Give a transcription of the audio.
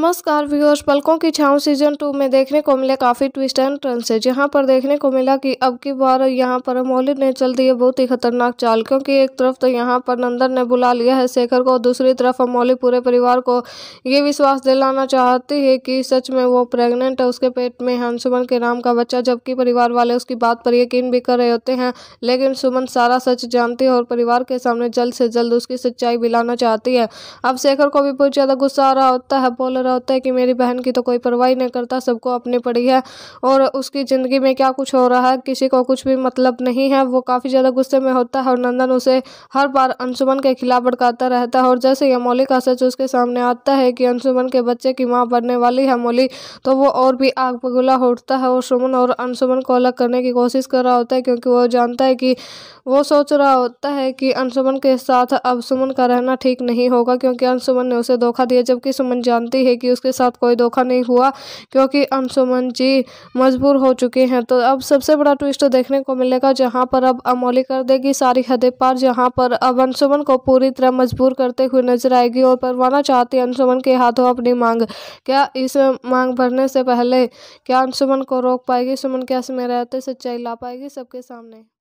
नमस्कार व्यूअर्स पलकों की छांव सीजन टू में देखने को मिले काफ़ी ट्विस्ट एंड टर्न से जहां पर देखने को मिला कि अब की बार यहां पर अमोली ने चल दी है बहुत ही खतरनाक चाल क्योंकि एक तरफ तो यहां पर नंदन ने बुला लिया है शेखर को दूसरी तरफ अमोली पूरे परिवार को ये विश्वास दिलाना चाहती है कि सच में वो प्रेगनेंट है उसके पेट में हंसुमन के नाम का बच्चा जबकि परिवार वाले उसकी बात पर यकीन भी कर रहे होते हैं लेकिन सुमन सारा सच जानती है और परिवार के सामने जल्द से जल्द उसकी सच्चाई भी चाहती है अब शेखर को भी बहुत ज़्यादा गुस्सा आ रहा होता है बोल रहा होता है कि मेरी बहन की तो कोई परवाही नहीं करता सबको अपनी पड़ी है और उसकी ज़िंदगी में क्या कुछ हो रहा है किसी को कुछ भी मतलब नहीं है वो काफ़ी ज़्यादा गुस्से में होता है और नंदन उसे हर बार अंशुमन के खिलाफ भड़काता रहता है और जैसे यमोली का सच उसके सामने आता है कि अंशुमन के बच्चे की माँ बनने वाली है मोली तो वो और भी आग बगुला उठता है और सुमन और अंशुमन को अलग करने की कोशिश कर रहा होता है क्योंकि वो जानता है कि वो सोच रहा होता है कि अंशुमन के साथ अब सुमन का रहना ठीक नहीं होगा क्योंकि अंशुमन ने उसे धोखा दिया जबकि सुमन जानती है कि उसके साथ कोई धोखा नहीं हुआ क्योंकि अंशुमन जी मजबूर हो चुके हैं तो अब सबसे बड़ा ट्विस्ट देखने को मिलेगा जहाँ पर अब अमोली कर देगी सारी हदें पार जहाँ पर अब अंशुमन को पूरी तरह मजबूर करते हुए नजर आएगी और परवाना चाहती अंशुमन के हाथों अपनी मांग क्या इस मांग भरने से पहले क्या अंशुमन को रोक पाएगी सुमन क्या समय रहते सच्चाई ला पाएगी सबके सामने